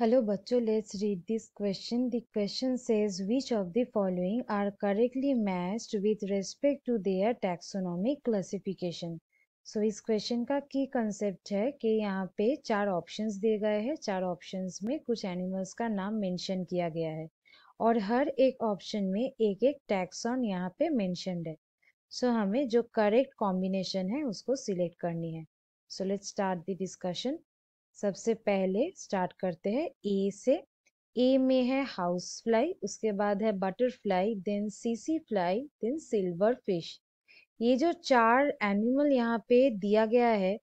hello बच्चों let's read this question the question says which of the following are correctly matched with respect to their taxonomic classification so इस question का की concept है कि यहाँ पे चार ऑप्शंस दिए गए हैं चार ऑप्शंस में कुछ एनिमल्स का नाम मेंशन किया गया है और हर एक ऑप्शन में एक एक टैक्सॉन यहाँ पे मैंशनड है सो so, हमें जो करेक्ट कॉम्बिनेशन है उसको सिलेक्ट करनी है so let's start the discussion सबसे पहले स्टार्ट करते हैं ए से ए में है हाउस फ्लाई उसके बाद है बटरफ्लाई देन सीसी फ्लाई देन सिल्वर फिश ये जो चार एनिमल यहाँ पे दिया गया है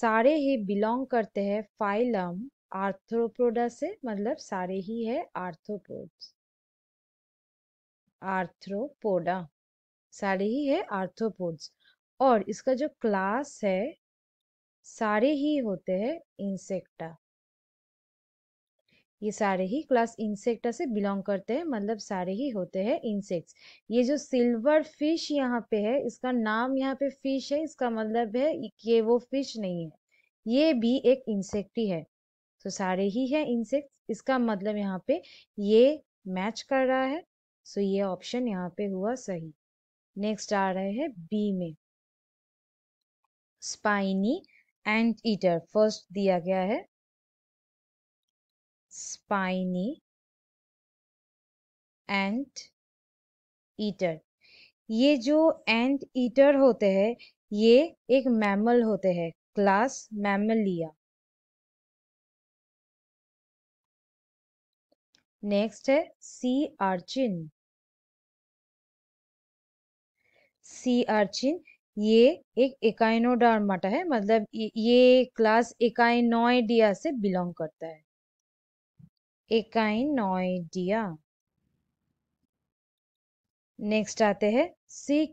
सारे ही बिलोंग करते हैं फाइलम आर्थ्रोप्रोडा से मतलब सारे ही है आर्थ्रोपोड्स आर्थ्रोपोडा सारे ही है आर्थ्रोपोड्स और इसका जो क्लास है सारे ही होते हैं इंसेक्टा ये सारे ही क्लास इंसेक्टा से बिलोंग करते हैं मतलब सारे ही होते हैं इंसेक्ट्स ये जो सिल्वर फिश यहाँ पे है इसका नाम यहाँ पे फिश है इसका मतलब है ये वो फिश नहीं है ये भी एक इंसेक्ट ही है तो सारे ही है इंसेक्ट इसका मतलब यहाँ पे ये मैच कर रहा है सो ये ऑप्शन यहाँ पे हुआ सही नेक्स्ट आ रहे हैं बी में स्पाइनी एंड ईटर फर्स्ट दिया गया है स्पाइनी एंड ईटर ये जो एंड ईटर होते हैं ये एक मैमल होते हैं क्लास मैमलिया नेक्स्ट है सी आर्चिन सी आर्चिन ये एक इकाइनोडर्माटा है मतलब ये क्लास इकाइनोइडिया से बिलोंग करता है इकाइनोइडिया नेक्स्ट आते हैं सी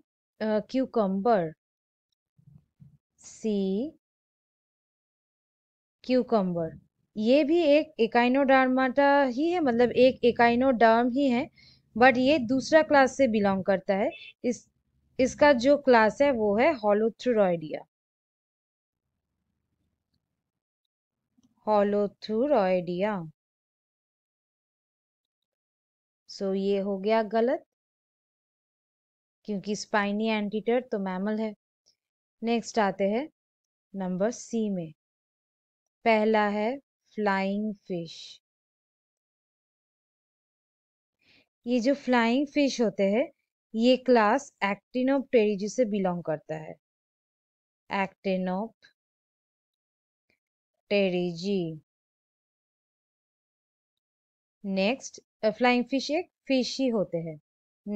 क्यूकम्बर सी क्यूकम्बर ये भी एक इकाइनोडर्माटा ही है मतलब एक इकाइनोडर्म ही है बट ये दूसरा क्लास से बिलोंग करता है इस इसका जो क्लास है वो है होलोथ्रोइडिया होलोथ्रोइडिया सो so, ये हो गया गलत क्योंकि स्पाइनी एंटीटर तो मैमल है नेक्स्ट आते हैं नंबर सी में पहला है फ्लाइंग फिश ये जो फ्लाइंग फिश होते हैं ये क्लास टेरिजी से बिलोंग करता है Actinopterygii next flying fish एक फिश ही होते हैं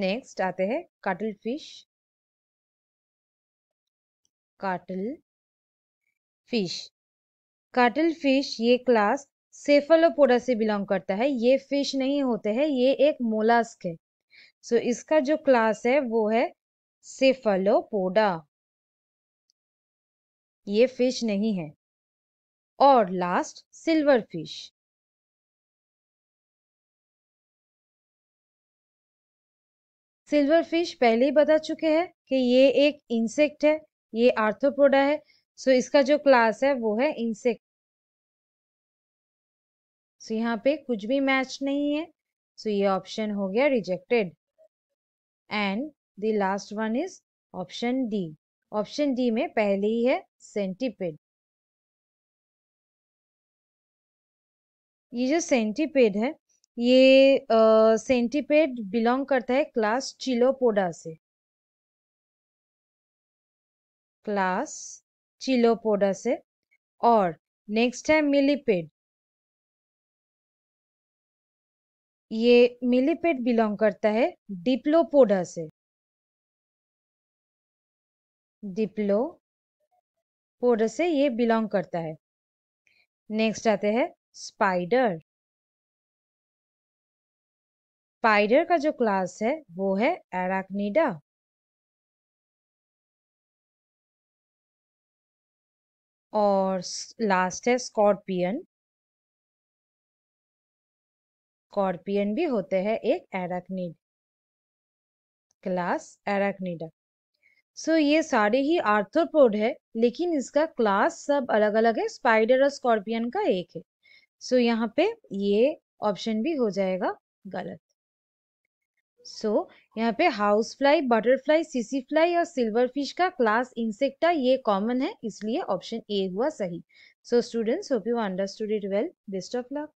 नेक्स्ट आते हैं काटल फिश काटल फिश काटल फिश ये क्लास सेफलोपोडा से बिलोंग करता है ये फिश नहीं होते हैं ये एक मोलास्क है सो इसका जो क्लास है वो है सेफलोपोडा ये फिश नहीं है और last silver fish silver fish पहले ही बता चुके हैं कि ये एक इंसेक्ट है ये आर्थोपोडा है सो so, इसका जो क्लास है वो है इंसेक्ट सो so, यहाँ पे कुछ भी मैच नहीं है सो so, ये ऑप्शन हो गया rejected and the last one is option D option D में पहले ही है सेंटीपेड ये जो सेंटीपेड है ये सेंटीपेड सेंटीपेड बिलोंग करता है क्लास चिलोपोडा से क्लास चिलोपोडा से और नेक्स्ट है मिलीपेड ये मिलीपेड बिलोंग करता है डिप्लोपोडा से डिप्लो पोडा से ये बिलोंग करता है नेक्स्ट आते हैं स्पाइडर स्पाइडर का जो क्लास है वो है एराकनीडा और लास्ट है स्कॉर्पियन स्कॉर्पियन भी होते हैं एक एराकनीड क्लास एराकनीडा सो so, ये सारे ही आर्थ्रोपोड है लेकिन इसका क्लास सब अलग अलग है स्पाइडर और स्कॉर्पियन का एक है सो so, यहाँ पे ये ऑप्शन भी हो जाएगा गलत सो so, यहाँ पे हाउस फ्लाई बटरफ्लाई सीसी फ्लाई और सिल्वर फिश का क्लास इंसेक्टा ये कॉमन है इसलिए ऑप्शन ए हुआ सही so students hope you understood it well best of luck